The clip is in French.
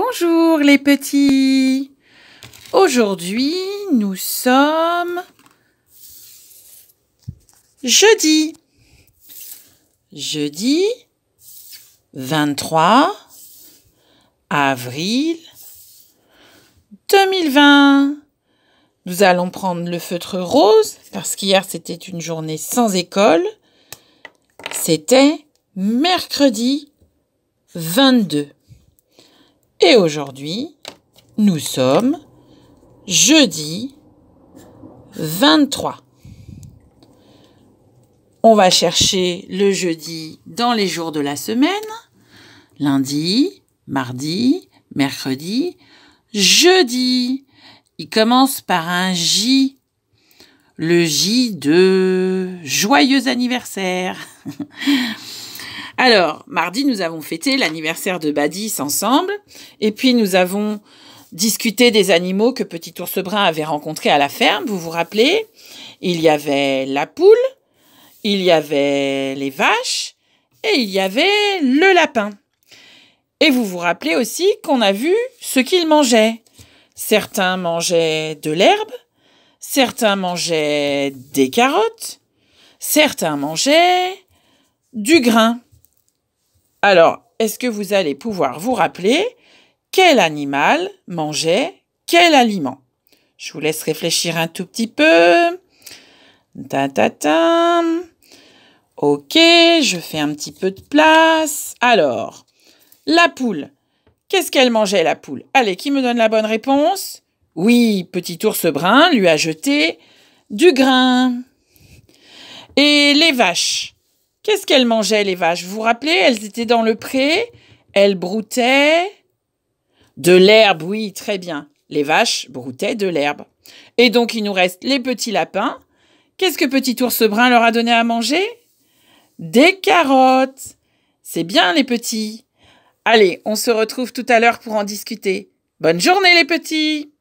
Bonjour les petits Aujourd'hui, nous sommes jeudi. Jeudi 23 avril 2020. Nous allons prendre le feutre rose parce qu'hier c'était une journée sans école. C'était mercredi 22. Et aujourd'hui, nous sommes jeudi 23. On va chercher le jeudi dans les jours de la semaine. Lundi, mardi, mercredi, jeudi. Il commence par un J. Le J de joyeux anniversaire. Alors, mardi, nous avons fêté l'anniversaire de Badis ensemble, et puis nous avons discuté des animaux que Petit Ours Brun avait rencontrés à la ferme, vous vous rappelez Il y avait la poule, il y avait les vaches, et il y avait le lapin. Et vous vous rappelez aussi qu'on a vu ce qu'ils mangeaient. Certains mangeaient de l'herbe, certains mangeaient des carottes, certains mangeaient du grain. Alors, est-ce que vous allez pouvoir vous rappeler quel animal mangeait quel aliment Je vous laisse réfléchir un tout petit peu. Ta ta ta. Ok, je fais un petit peu de place. Alors, la poule. Qu'est-ce qu'elle mangeait, la poule Allez, qui me donne la bonne réponse Oui, petit ours brun lui a jeté du grain. Et les vaches Qu'est-ce qu'elles mangeaient, les vaches Vous vous rappelez Elles étaient dans le pré, elles broutaient de l'herbe, oui, très bien. Les vaches broutaient de l'herbe. Et donc, il nous reste les petits lapins. Qu'est-ce que Petit Ours Brun leur a donné à manger Des carottes. C'est bien, les petits. Allez, on se retrouve tout à l'heure pour en discuter. Bonne journée, les petits